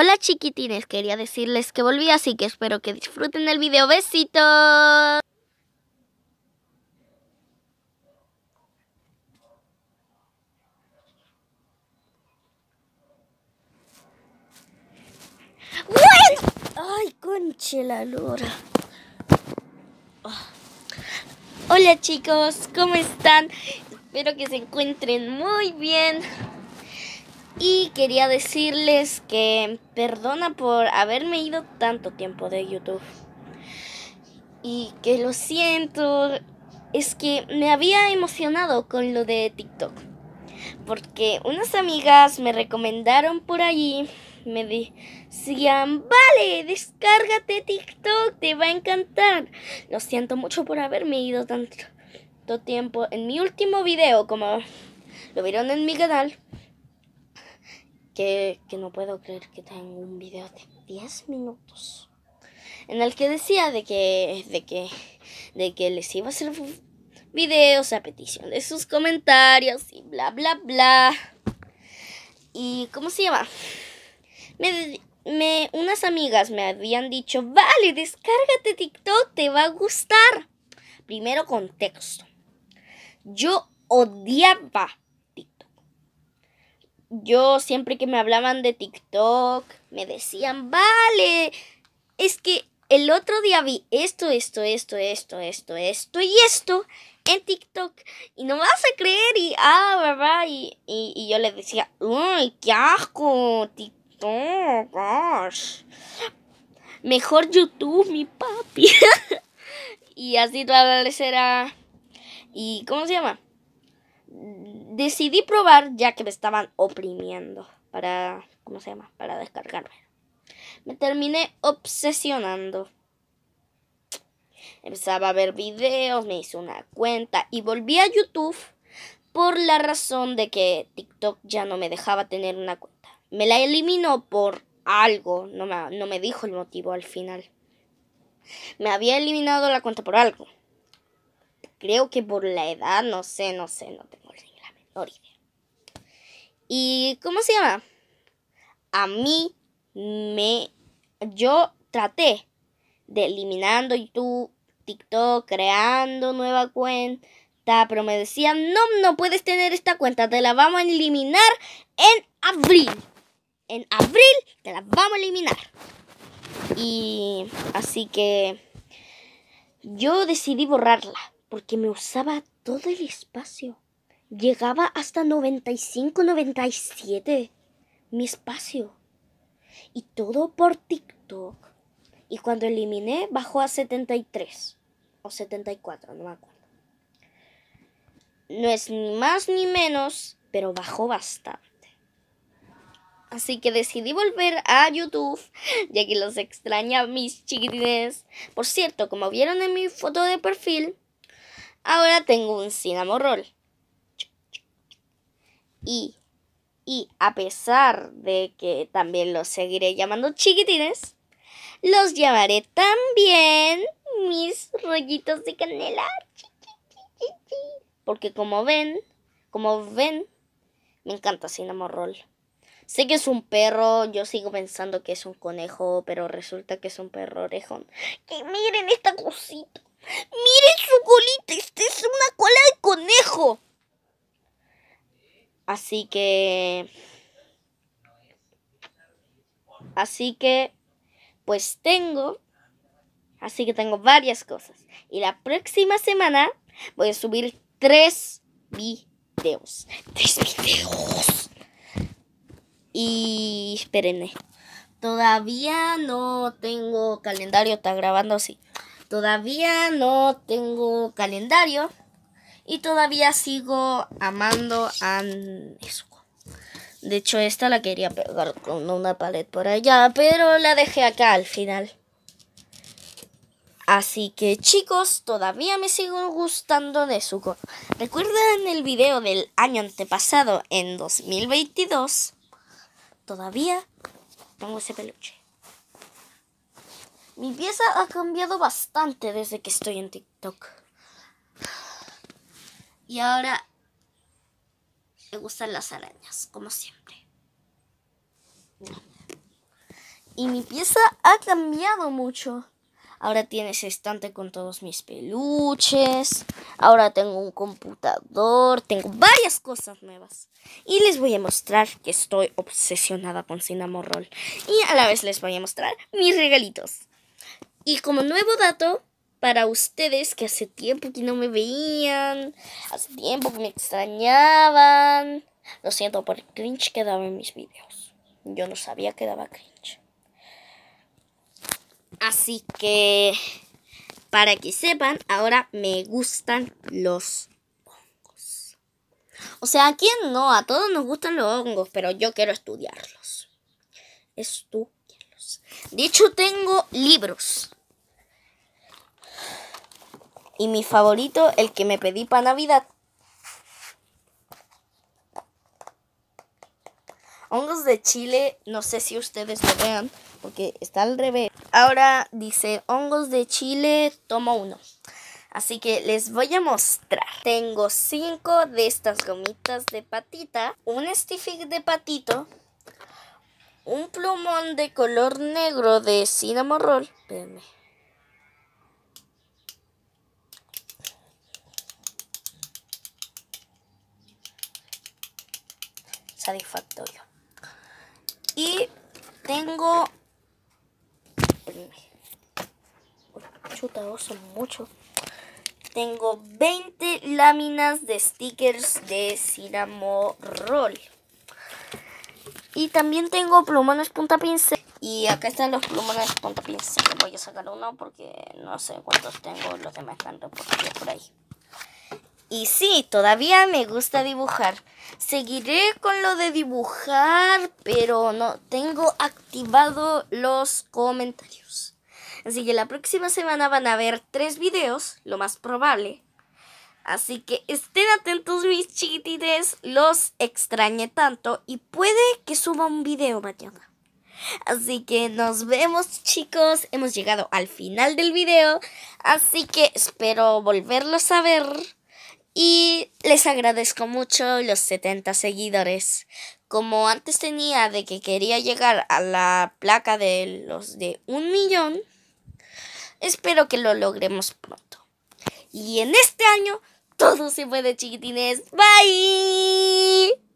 Hola chiquitines, quería decirles que volví, así que espero que disfruten el video. ¡Besitos! ¡Ay, conche la Hola chicos, ¿cómo están? Espero que se encuentren muy bien. Y quería decirles que perdona por haberme ido tanto tiempo de YouTube. Y que lo siento, es que me había emocionado con lo de TikTok. Porque unas amigas me recomendaron por allí, me decían, vale, descárgate TikTok, te va a encantar. Lo siento mucho por haberme ido tanto tiempo en mi último video, como lo vieron en mi canal que, no puedo creer que tengo un video de 10 minutos en el que decía de que, de que, de que les iba a hacer videos a petición de sus comentarios y bla, bla, bla. ¿Y cómo se llama? me, unas amigas me habían dicho, vale, descárgate TikTok, te va a gustar. Primero contexto. Yo odiaba yo siempre que me hablaban de TikTok, me decían, vale, es que el otro día vi esto, esto, esto, esto, esto, esto y esto en TikTok y no vas a creer y, ah, y, yo le decía, uy, qué asco, TikTok, mejor YouTube, mi papi. y así toda la será ¿Y cómo se llama? decidí probar ya que me estaban oprimiendo para, ¿cómo se llama? Para descargarme. Me terminé obsesionando. Empezaba a ver videos, me hice una cuenta y volví a YouTube por la razón de que TikTok ya no me dejaba tener una cuenta. Me la eliminó por algo, no me, dijo el motivo al final. Me había eliminado la cuenta por algo. Creo que por la edad, no sé, no sé, no tengo ¿Y cómo se llama? A mí me... Yo traté de eliminando YouTube, TikTok, creando nueva cuenta, pero me decían, no, no puedes tener esta cuenta, te la vamos a eliminar en abril. En abril te la vamos a eliminar. Y así que yo decidí borrarla porque me usaba todo el espacio llegaba hasta 95-97 mi espacio. Y todo por TikTok. Y cuando eliminé, bajó a 73 o 74, no me acuerdo. No es ni más ni menos, pero bajó bastante. Así que decidí volver a YouTube, ya que los extraña mis chiquitines. Por cierto, como vieron en mi foto de perfil, ahora tengo un cinnamon y, a pesar de que también los seguiré llamando chiquitines, los llamaré también mis rollitos de canela. Porque como ven, como ven, me encanta Cinnamon Sé que es un perro, yo sigo pensando que es un conejo, pero resulta que es un perro orejón. Que miren esta cosita. Miren su colita Así que... Así que... Pues tengo... Así que tengo varias cosas. Y la próxima semana voy a subir tres videos. Tres videos. Y espérenme. Todavía no tengo calendario. Está grabando así. Todavía no tengo calendario. Y todavía sigo amando a Nesco. De hecho, esta la quería pegar con una paleta por allá, pero la dejé acá al final. Así que chicos, todavía me sigo gustando de Nezuko. ¿Recuerdan el video del año antepasado, en 2022? Todavía tengo ese peluche. Mi pieza ha cambiado bastante desde que estoy en TikTok. Y ahora me gustan las arañas, como siempre. Y mi pieza ha cambiado mucho. Ahora tiene ese estante con todos mis peluches. Ahora tengo un computador. Tengo varias cosas nuevas. Y les voy a mostrar que estoy obsesionada con Cinnamon Y a la vez les voy a mostrar mis regalitos. Y como nuevo dato, para ustedes que hace tiempo que no me veían, hace tiempo que me extrañaban. Lo siento por el cringe que daba en mis videos. Yo no sabía que daba cringe. Así que, para que sepan, ahora me gustan los hongos. O sea, ¿a quién no? A todos nos gustan los hongos, pero yo quiero estudiarlos. Estudiarlos. De hecho, tengo libros y mi favorito, el que me pedí para Navidad. Hongos de chile, no sé si ustedes lo vean, porque está al revés. Ahora dice hongos de chile, tomo uno. Así que les voy a mostrar. Tengo cinco de estas gomitas de patita, un stick de patito, un plumón de color negro de cinnamon roll. satisfactorio. Y tengo... son Tengo 20 láminas de stickers de Cinnamon Roll. Y también tengo plumones punta pincel. Y acá están los plumones punta pincel. Voy a sacar uno porque no sé cuántos tengo. Los demás están por ahí. Y sí, todavía me gusta dibujar. Seguiré con lo de dibujar, pero no tengo activado los comentarios. Así que la próxima semana van a ver tres videos, lo más probable. Así que estén atentos mis chiquitines, los extrañé tanto y puede que suba un video mañana. Así que nos vemos chicos, hemos llegado al final del video, así que espero volverlos a ver. Y les agradezco mucho los 70 seguidores. Como antes tenía de que quería llegar a la placa de los de un millón, espero que lo logremos pronto. Y en este año todo se puede, chiquitines. Bye.